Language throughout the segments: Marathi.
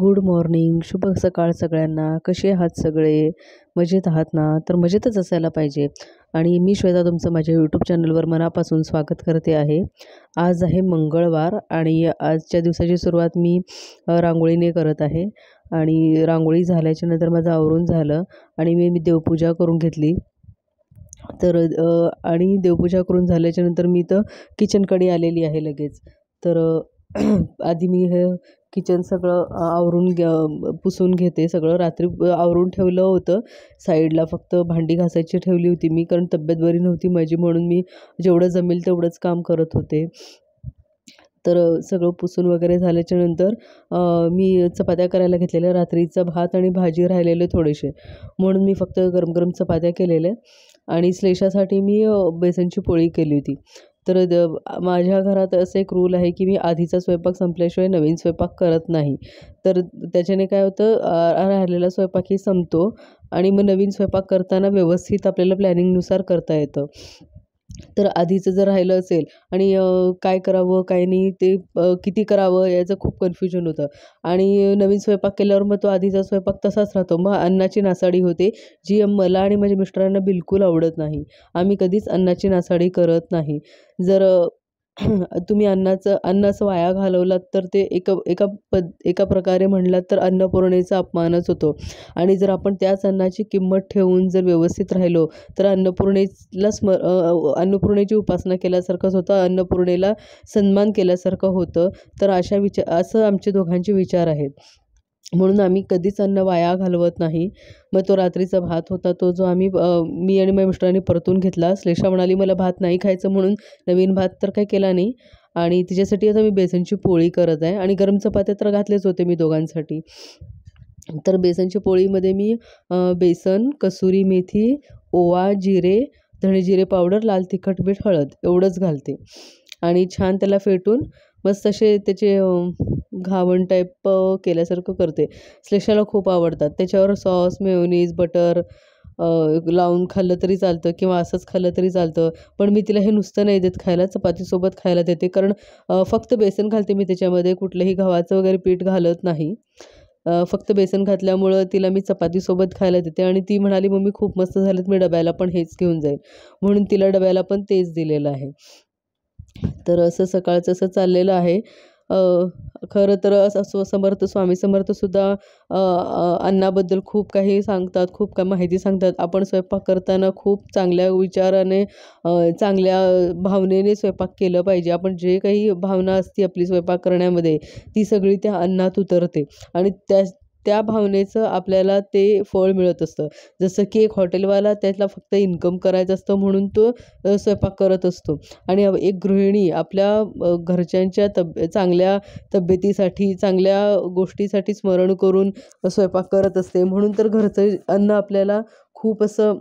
गुड मॉर्निंग शुभ सकाळ सगळ्यांना कसे आहात सगळे मजेत आहात ना तर मजेतच असायला पाहिजे आणि मी श्वेता तुमचं माझ्या यूट्यूब चॅनलवर मनापासून स्वागत करते आहे आज आहे मंगळवार आणि आजच्या दिवसाची सुरुवात मी रांगोळीने करत आहे आणि रांगोळी झाल्याच्या नंतर माझं आवरून झालं आणि मी मी देवपूजा करून घेतली तर आणि देवपूजा करून झाल्याच्या नंतर मी तर किचनकडे आलेली आहे लगेच तर आधी मी हे किचन सगळं आवरून घ्या पुसून घेते सगळं रात्री आवरून ठेवलं होतं साईडला फक्त भांडी घासायची ठेवली होती मी कारण तब्येत बरी नव्हती माझी म्हणून मी जेवढं जमेल तेवढंच काम करत होते तर सगळं पुसून वगैरे झाल्याच्या नंतर मी चपात्या करायला घेतलेल्या रात्रीचा भात आणि भाजी राहिलेले थोडेसे म्हणून मी फक्त गरम गरम चपात्या केलेल्या आणि स्लेशासाठी मी बेसनची पोळी केली होती तर द माझ्या घरात असं एक रूल आहे की मी आधीचा स्वयंपाक संपल्याशिवाय नवीन स्वयंपाक करत नाही तर त्याच्याने काय होतं राहिलेला स्वयंपाकही संपतो आणि मग नवीन स्वयंपाक करताना व्यवस्थित आपल्याला प्लॅनिंगनुसार करता येतं तर आधीचं जर राहिलं असेल आणि काय करावं काय नाही ते किती करावं याचं खूप कन्फ्युजन होतं आणि नवीन स्वयंपाक केल्यावर मग तो आधीचा स्वयंपाक तसाच राहतो मग अन्नाची नासाडी होते जी मला आणि माझ्या मिस्टरांना बिलकुल आवडत नाही आम्ही कधीच अन्नाची नासाडी करत नाही जर तुम्ही अन्नाचं अन्नाचं वाया घालवलात तर ते एका एका पद एका प्रकारे म्हणलात तर अन्नपूर्णेचा अपमानच होतो आणि जर आपण त्याच अन्नाची किंमत ठेवून जर व्यवस्थित राहिलो तर अन्नपूर्णेला स्म अन्नपूर्णेची उपासना केल्यासारखंच होतं अन्नपूर्णेला सन्मान केल्यासारखं होतं तर अशा विचार असं आमचे दोघांचे विचार आहेत म्हणून आम्ही कधीच अन्न वाया घालवत नाही मग तो रात्रीचा भात होता तो जो आम्ही मी आणि माझ्या मिस्टरांनी परतून घेतला श्लेषा म्हणाली मला भात नाही खायचं म्हणून नवीन भात तर काही केला नाही आणि तिच्यासाठी आता मी बेसनची पोळी करत आहे आणि गरम चपात्या तर घातलेच होते मी दोघांसाठी तर बेसनच्या पोळीमध्ये मी बेसन कसुरी मेथी ओवा जिरे धणे जिरे पावडर लाल तिखट मीठ हळद एवढंच घालते आणि छान त्याला फेटून मस्त असे त्याचे घावण टाईप केल्यासारखं करते स्लेशाला खूप आवडतात त्याच्यावर सॉस मेयोनीज बटर लावून खाल्लं तरी चालतं किंवा असंच खाल्लं तरी चालतं पण मी तिला हे नुसतं नाही देत खायला चपातीसोबत खायला देते कारण फक्त बेसन घालते मी त्याच्यामध्ये कुठलंही गव्हाचं वगैरे पीठ घालत नाही फक्त बेसन घातल्यामुळं तिला मी चपातीसोबत खायला देते आणि ती म्हणाली मम्मी खूप मस्त झालेत मी डब्याला पण हेच घेऊन जाईल म्हणून तिला डब्याला पण तेच दिलेलं आहे तर असं सकाळचं असं चाललेलं आहे खरं तर असं समर्थ स्वामी समर्थसुद्धा अन्नाबद्दल खूप काही सांगतात खूप काही माहिती सांगतात आपण स्वयंपाक करताना खूप चांगल्या विचाराने चांगल्या भावनेने स्वयंपाक केलं पाहिजे आपण जे काही भावना असते आपली स्वयंपाक करण्यामध्ये ती सगळी त्या अन्नात उतरते आणि त्या त्या भावनेचं आपल्याला ते फळ मिळत असतं जसं की एक हॉटेलवाला त्याला फक्त इन्कम करायचं असतं म्हणून तो स्वयंपाक करत असतो आणि एक गृहिणी आपल्या घरच्यांच्या तब चांगल्या तब्येतीसाठी चांगल्या गोष्टीसाठी स्मरण करून स्वयंपाक करत असते म्हणून तर घरचं अन्न आपल्याला खूप असं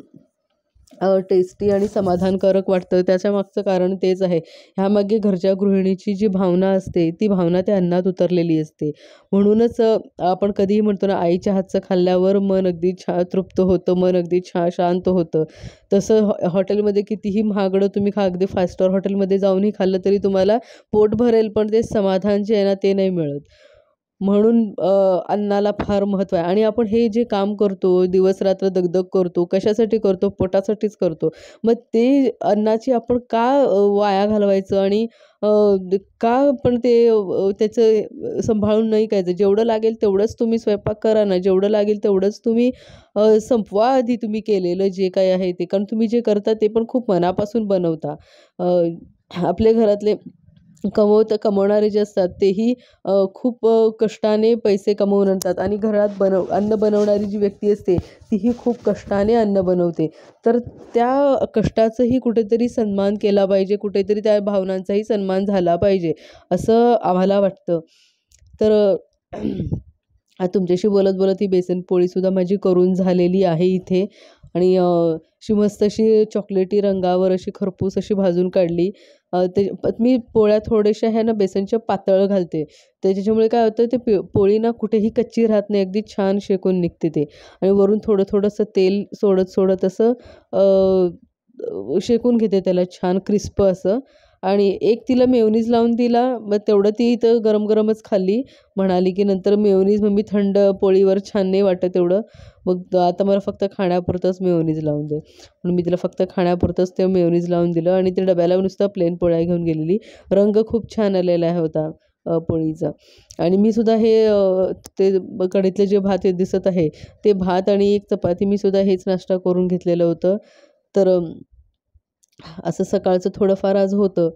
टेस्टी आणि समाधानकारक वाटतं मागचं कारण तेच आहे ह्यामागे घरच्या गृहिणीची जी भावना असते ती भावना त्या अन्नात उतरलेली असते म्हणूनच आपण कधीही म्हणतो ना आईच्या हातचं खाल्ल्यावर मन अगदी छा तृप्त होतं मन अगदी छा शांत होतं तसं हॉटेलमध्ये कितीही महागडं तुम्ही खा अगदी फाय स्टार हॉटेलमध्ये जाऊनही खाल्लं तरी तुम्हाला पोट भरेल पण ते समाधान जे आहे ना ते नाही मिळत म्हणून अन्नाला फार महत्त्व आहे आणि आपण हे जे काम करतो दिवसरात्र दगदग करतो कशासाठी करतो पोटासाठीच करतो मग ते अन्नाची आपण का वाया घालवायचं आणि का पण ते त्याचं सांभाळून नाही करायचं जेवढं लागेल तेवढंच तुम्ही स्वयंपाक करा ना जेवढं लागेल तेवढंच तुम्ही संपवा आधी तुम्ही केलेलं जे काय आहे ते कारण तुम्ही जे करता ते पण खूप मनापासून बनवता आपल्या घरातले कमवत कमवणारे जे असतात तेही खूप कष्टाने पैसे कमवून आणतात आणि घरात बनव अन्न बनवणारी जी व्यक्ती असते तीही खूप कष्टाने अन्न बनवते तर त्या कष्टाचंही कुठेतरी सन्मान केला पाहिजे कुठेतरी त्या भावनांचाही सन्मान झाला पाहिजे असं आम्हाला वाटतं तर तुमच्याशी बोलत बोलत ही बेसन पोळीसुद्धा माझी करून झालेली आहे इथे आणि अशी मस्त अशी चॉकलेटी रंगावर अशी खरपूस अशी भाजून काढली ते मी पोळ्या थोडेशा ह्या ना बेसनच्या पातळ घालते त्याच्यामुळे काय होतं ते पि पोळी ना कुठेही कच्ची राहत नाही अगदी छान शेकून निघते ते आणि वरून थोडं थोडंसं तेल सोडत सोडत असं शेकून घेते त्याला छान क्रिस्प असं आणि एक तिला मेवनीज लावून दिला मग तेवढं ती इथं गरम गरमच खाल्ली म्हणाली की नंतर मेवनीज मग मी थंड पोळीवर छान नाही वाटत तेवढं मग आता मला फक्त खाण्यापुरतंच मेवनीज लावून दे म्हणून मी तिला फक्त खाण्यापुरतंच ते मेवनीज लावून दिलं आणि ते डब्याला नुसतं प्लेन पोळ्या घेऊन गेलेली रंग खूप छान आलेला होता पोळीचा आणि मी सुद्धा हे ते कढीतले जे भात दिसत आहे ते भात आणि एक चपाती मी सुद्धा हेच नाश्ता करून घेतलेलं होतं तर असं सकाळचं थोडंफार आज होतं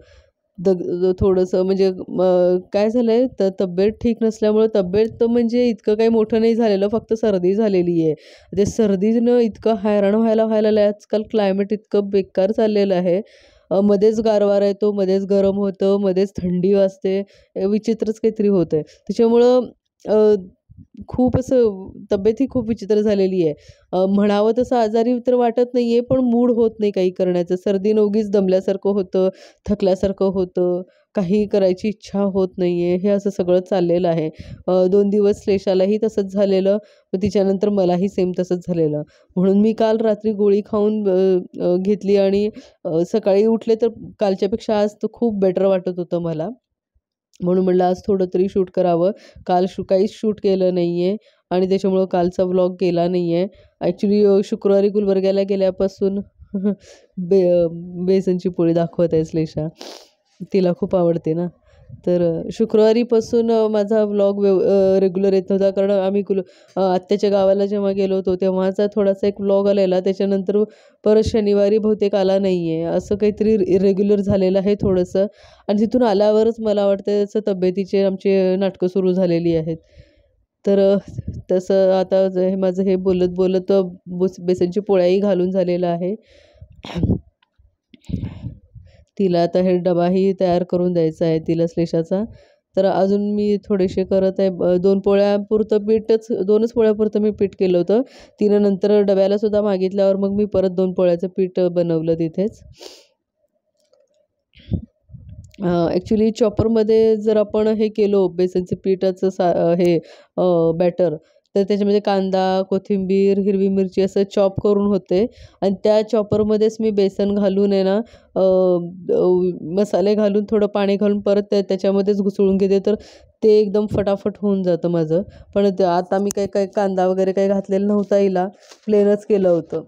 दग थोडंसं म्हणजे काय झालं आहे तर तब्येत ठीक नसल्यामुळं तब्येत तर म्हणजे इतकं काही मोठं नाही झालेलं फक्त सर्दी झालेली आहे ते म्हणजे सर्दीनं इतकं हैराण व्हायला व्हायला आहे आजकाल क्लायमेट इतकं बेकार चाललेलं आहे मध्येच गारवार येतो मध्येच गरम होतं मध्येच थंडी वाजते विचित्रच काहीतरी होतं आहे त्याच्यामुळं खूप असं तब्येतही खूप विचित्र झालेली आहे म्हणावं तसं आजारी तर वाटत नाही आहे पण मूड होत नाही काही करण्याचं सर्दी नोगीच दमल्यासारखं होतं थकल्यासारखं होतं काही करायची इच्छा होत नाही आहे हे असं सगळं चाललेलं आहे दोन दिवस श्लेषालाही तसंच झालेलं तिच्यानंतर मलाही सेम तसंच झालेलं म्हणून मी काल रात्री गोळी खाऊन घेतली आणि सकाळी उठले तर कालच्यापेक्षा आज तर खूप बेटर वाटत होतं मला म्हणून म्हटलं आज थोडं तरी शूट करावं काल शू काहीच शूट केलं नाही आहे आणि त्याच्यामुळं कालचा व्लॉग केला नाही आहे ॲक्च्युली शुक्रवारी गुलबर्ग्याला गेल्यापासून बे बेसनची पोळी दाखवत आहे स्लेशा तिला खूप आवडते ना तर शुक्रवारीपासून माझा व्लॉग व्यव रेग्युलर येत नव्हता कारण आम्ही कुल आत्याच्या गावाला जेव्हा गेलो होतो तेव्हाचा थोडासा एक व्लॉग आलेला त्याच्यानंतर परत शनिवारी बहुतेक आला नाही आहे असं काहीतरी रेग्युलर झालेलं आहे थोडंसं आणि तिथून आल्यावरच मला वाटतं जसं तब्येतीचे आमचे नाटकं सुरू झालेली आहेत तर तसं आता हे माझं हे बोलत बोलत बेसनची पोळ्याही घालून झालेलं आहे तिला आता हे डबाही तयार करून द्यायचा आहे तिला स्लेशाचा तर अजून मी थोडेसे करत आहे दोन पोळ्यापुरतं पीठच दोनच पोळ्यापुरतं मी पीठ केलं होतं तिनं नंतर डब्यालासुद्धा मागितल्यावर मग मी परत दोन पोळ्याचं पीठ बनवलं तिथेच ॲक्च्युली चॉपरमध्ये जर आपण हे केलो बेसनचं पीठाचं सा हे बॅटर तर त्याच्यामध्ये कांदा कोथिंबीर हिरवी मिरची असं चॉप करून होते आणि त्या चॉपरमध्येच मी बेसन घालून आहे ना मसाले घालून थोडं पाणी घालून परत त्या त्याच्यामध्येच घुसळून घेते तर ते एकदम फटाफट होऊन जातं माझं पण आता मी काही काही कांदा वगैरे काही घातलेला नव्हता इला प्लेनच केलं होतं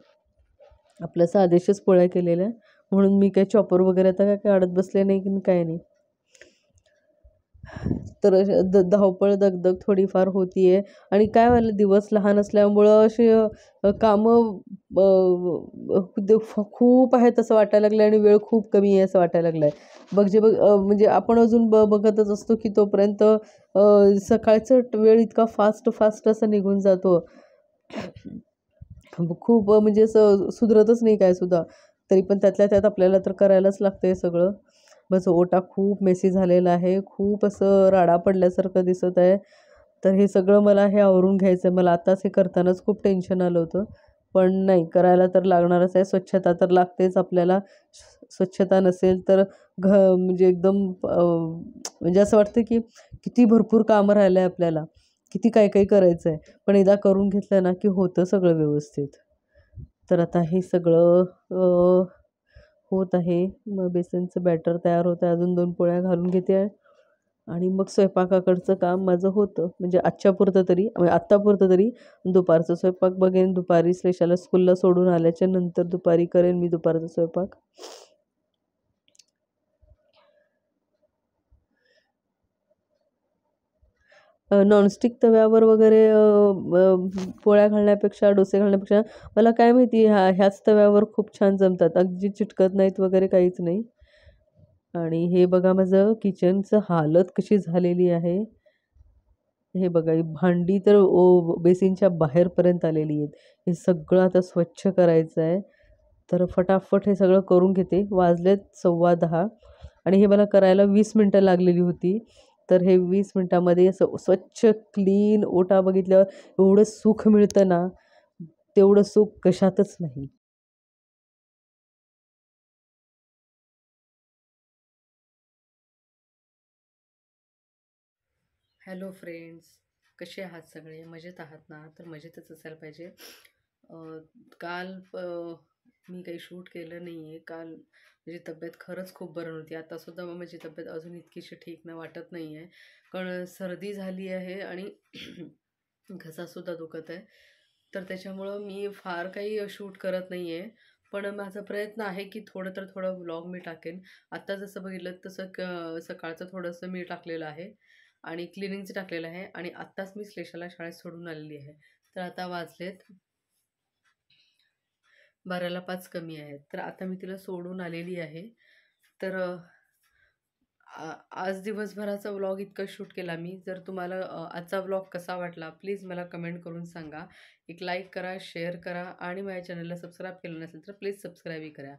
आपल्या साधेशच पोळ्या केलेल्या म्हणून मी काही चॉपर वगैरे आता काय काय अडत बसले नाही की काय नाही तर द धावपळ दगदग थोडीफार होते आहे आणि काय झालं दिवस लहान असल्यामुळं असे कामं खूप आहेत असं वाटायला लागलं आहे आणि वेळ खूप कमी आहे असं वाटायला लागलं आहे बघ जे बघ म्हणजे आपण अजून ब बघतच असतो की तोपर्यंत सकाळचं वेळ इतका फास्ट फास्ट असं निघून जातो खूप म्हणजे असं सुधरतच नाही काय सुद्धा तरी पण त्यातल्या त्यात आपल्याला तर करायलाच लागतं आहे सगळं माझं ओटा खूप मेसी झालेला आहे खूप असं राडा पडल्यासारखं दिसत आहे तर हे सगळं मला हे आवरून घ्यायचं आहे मला आताच हे करतानाच खूप टेन्शन आलं होतं पण नाही करायला तर लागणारच आहे स्वच्छता तर लागतेच आपल्याला स्वच्छता नसेल तर घ म्हणजे एकदम म्हणजे असं वाटतं की किती भरपूर कामं राहिलं आहे आपल्याला किती काय काही करायचं आहे पण एकदा करून घेतलं ना की होतं सगळं व्यवस्थित तर आता हे सगळं होत आहे मग बेसनचं बॅटर तयार होतं अजून दोन पोळ्या घालून घेते आहे आणि मग स्वयंपाकाकडचं काम माझं होतं म्हणजे आजच्यापुरतं तरी म्हणजे आत्तापुरतं तरी दुपारचं स्वयंपाक बघेन दुपारी स्पेशल स्कूलला सोडून आल्याच्या नंतर दुपारी करेन मी दुपारचा स्वयंपाक नॉनस्टिक तव्यावर वगैरे पोळ्या घालण्यापेक्षा डोसे घालण्यापेक्षा मला काय माहिती ह्या ह्याच तव्यावर खूप छान जमतात अगदी चिटकत नाहीत वगैरे काहीच नाही आणि हे बघा माझं किचनचं हालत कशी झालेली आहे हे बघा ही भांडी तर ओ बेसिनच्या बाहेरपर्यंत आलेली आहेत हे सगळं आता स्वच्छ करायचं आहे तर फटाफट हे सगळं करून घेते वाजलेत सव्वा दहा आणि हे मला करायला वीस मिनटं लागलेली होती तर हे वीस मिनटामध्ये असं स्वच्छ क्लीन ओटा बघितल्यावर एवढं सुख मिळतं ना तेवढं सुख कशातच नाही हॅलो फ्रेंड्स कसे आहात सगळे मजेत आहात ना तर मजेतच असायला पाहिजे काल मी काही शूट केलं नाही आहे काल माझी तब्येत खरंच खूप बरं नव्हती आतासुद्धा मग माझी तब्येत अजून इतकीशी ठीक नाही वाटत नाही आहे कारण सर्दी झाली आहे आणि घसासुद्धा दुखत आहे तर त्याच्यामुळं मी फार काही शूट करत नाही आहे पण माझा प्रयत्न आहे की थोडं तर थोडं व्लॉग मी टाकेन आत्ता जसं बघितलं तसं क सकाळचं थोडंसं मी टाकलेलं आहे आणि क्लिनिंगचं टाकलेलं आहे आणि आत्ताच मी स्लेशाला शाळेत सोडून आलेली आहे तर आता वाजलेत बाराला पाच कमी आहेत तर आता मी तिला सोडून आलेली आहे तर आज दिवसभराचा व्लॉग इतका शूट केला मी जर तुम्हाला आजचा व्लॉग कसा वाटला प्लीज मला कमेंट करून सांगा एक लाईक करा शेअर करा आणि माझ्या चॅनलला सबस्क्राईब केलं नसेल तर प्लीज सबस्क्राईबही करा